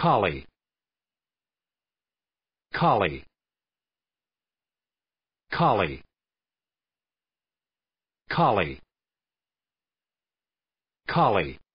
Collie. Collie. Collie. Collie. Collie.